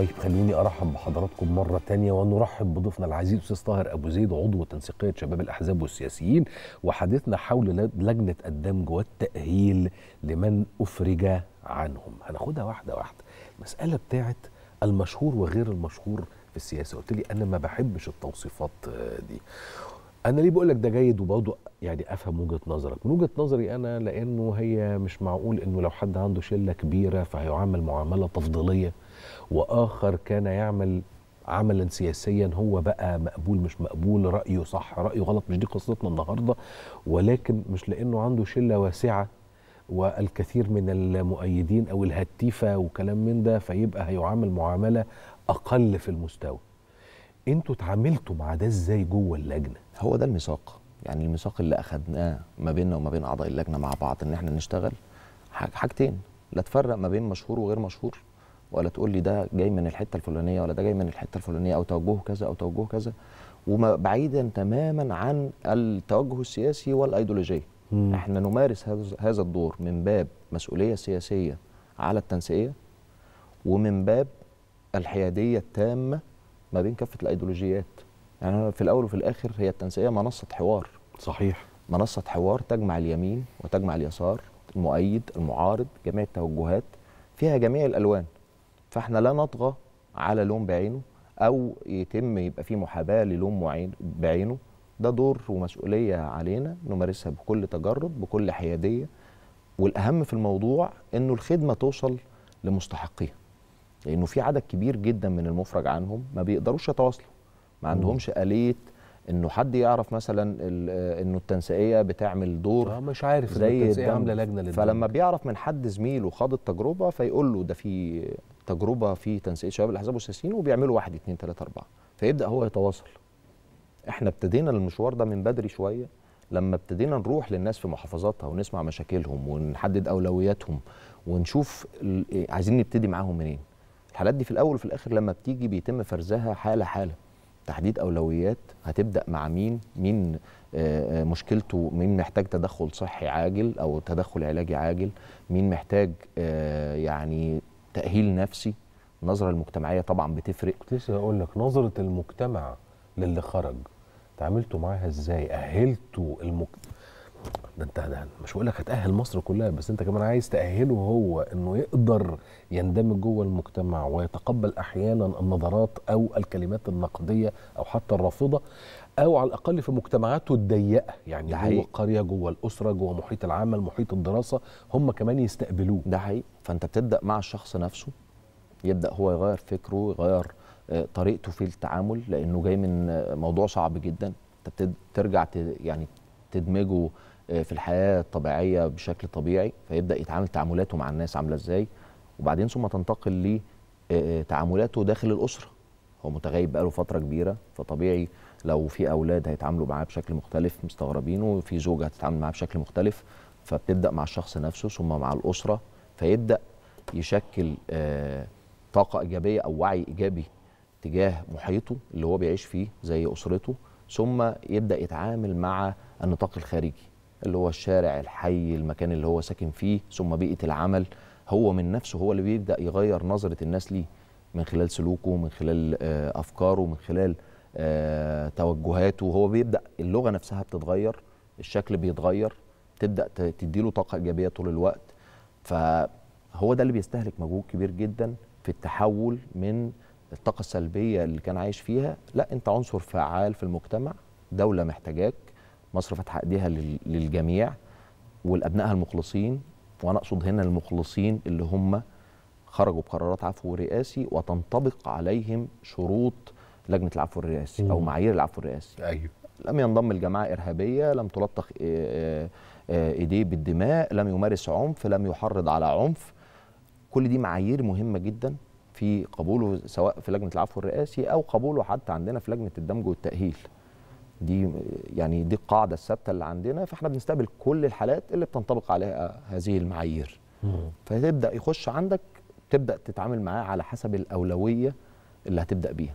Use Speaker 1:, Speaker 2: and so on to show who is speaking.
Speaker 1: طيب خلوني ارحب بحضراتكم مره تانية ونرحب بضيفنا العزيز استاذ طاهر ابو زيد عضو تنسيقيه شباب الاحزاب والسياسيين وحديثنا حول لجنه الدمج والتاهيل لمن افرج عنهم هناخدها واحده واحده المساله بتاعت المشهور وغير المشهور في السياسه قلت لي انا ما بحبش التوصيفات دي انا ليه بقول لك ده جيد وبرضه يعني افهم وجهه نظرك من وجهه نظري انا لانه هي مش معقول انه لو حد عنده شله كبيره فهيعامل معامله تفضيليه واخر كان يعمل عملا سياسيا هو بقى مقبول مش مقبول رايه صح رايه غلط مش دي قصتنا النهارده ولكن مش لانه عنده شله واسعه والكثير من المؤيدين او الهتيفه وكلام من ده فيبقى هيعامل معامله
Speaker 2: اقل في المستوى انتوا اتعاملتوا مع ده ازاي جوه اللجنه هو ده الميثاق يعني الميثاق اللي اخذناه ما بيننا وما بين اعضاء اللجنه مع بعض ان احنا نشتغل حاجتين لا تفرق ما بين مشهور وغير مشهور ولا تقول لي ده جاي من الحته الفلانيه ولا ده جاي من الحته الفلانيه او توجهه كذا او توجهه كذا وبعيدا تماما عن التوجه السياسي والايديولوجيه مم. احنا نمارس هذا الدور من باب مسؤوليه سياسيه على التنسيقيه ومن باب الحياديه التامه ما بين كافه الايديولوجيات يعني في الاول وفي الاخر هي التنسيقيه منصه حوار صحيح منصه حوار تجمع اليمين وتجمع اليسار المؤيد المعارض جميع التوجهات فيها جميع الالوان فاحنا لا نطغى على لون بعينه او يتم يبقى في محاباه للون معين بعينه ده دور ومسؤوليه علينا نمارسها بكل تجرد بكل حياديه والاهم في الموضوع انه الخدمه توصل لمستحقيها لانه في عدد كبير جدا من المفرج عنهم ما بيقدروش يتواصلوا ما عندهمش اليه انه حد يعرف مثلا انه التنسيقيه بتعمل دور اه مش عارف زي التنسيقيه عامله لجنه للدم فلما بيعرف من حد زميله خاض التجربه فيقول له ده في تجربه في تنسيقيه شباب الاحزاب والسياسيين وبيعملوا واحد اثنين ثلاثه اربعه فيبدا هو يتواصل احنا ابتدينا المشوار ده من بدري شويه لما ابتدينا نروح للناس في محافظاتها ونسمع مشاكلهم ونحدد اولوياتهم ونشوف إيه، عايزين نبتدي معاهم منين الحالات دي في الاول وفي الاخر لما بتيجي بيتم فرزها حاله حاله تحديد اولويات هتبدا مع مين مين آه، آه، مشكلته مين محتاج تدخل صحي عاجل او تدخل علاجي عاجل مين محتاج آه، يعني تاهيل نفسي النظره المجتمعيه طبعا بتفرق كنت لسه اقول لك نظره المجتمع للي خرج تعاملتوا
Speaker 1: معاها ازاي اهلتوا المجتمع ده انت ده مش بقول لك هتاهل مصر كلها بس انت كمان عايز تاهله هو انه يقدر يندمج جوه المجتمع ويتقبل احيانا النظرات او الكلمات النقديه او حتى الرافضه او على الاقل في مجتمعاته الضيقه يعني جوه القريه جوه الاسره جوه محيط العمل محيط الدراسه
Speaker 2: هم كمان يستقبلوه ده حقيقي فانت بتبدا مع الشخص نفسه يبدا هو يغير فكره يغير آه، طريقته في التعامل لانه جاي من آه، موضوع صعب جدا انت ترجع يعني تدمجه في الحياه الطبيعيه بشكل طبيعي فيبدا يتعامل تعاملاته مع الناس عامله ازاي وبعدين ثم تنتقل لتعاملاته داخل الاسره هو متغيب بقاله فتره كبيره فطبيعي لو في اولاد هيتعاملوا معاه بشكل مختلف مستغربينه وفي زوجه هتتعامل معاه بشكل مختلف فبتبدا مع الشخص نفسه ثم مع الاسره فيبدا يشكل طاقه ايجابيه او وعي ايجابي تجاه محيطه اللي هو بيعيش فيه زي اسرته ثم يبدا يتعامل مع النطاق الخارجي اللي هو الشارع الحي المكان اللي هو ساكن فيه ثم بيئه العمل هو من نفسه هو اللي بيبدا يغير نظره الناس ليه من خلال سلوكه من خلال آه، افكاره من خلال آه، توجهاته هو بيبدا اللغه نفسها بتتغير الشكل بيتغير تبدا تديله طاقه ايجابيه طول الوقت فهو ده اللي بيستهلك مجهود كبير جدا في التحول من الطاقه السلبيه اللي كان عايش فيها لا انت عنصر فعال في المجتمع دوله محتاجاك مصر فتح ايديها للجميع والابنائها المخلصين وانا اقصد هنا المخلصين اللي هم خرجوا بقرارات عفو رئاسي وتنطبق عليهم شروط لجنه العفو الرئاسي او معايير العفو الرئاسي ايوه لم ينضم الجماعه ارهابيه لم تلطخ ايديه بالدماء لم يمارس عنف لم يحرض على عنف كل دي معايير مهمه جدا في قبوله سواء في لجنه العفو الرئاسي او قبوله حتى عندنا في لجنه الدمج والتاهيل دي يعني دي القاعده الثابته اللي عندنا فاحنا بنستقبل كل الحالات اللي بتنطبق عليها هذه المعايير فتبدا يخش عندك تبدا تتعامل معاه على حسب الاولويه اللي هتبدا بيها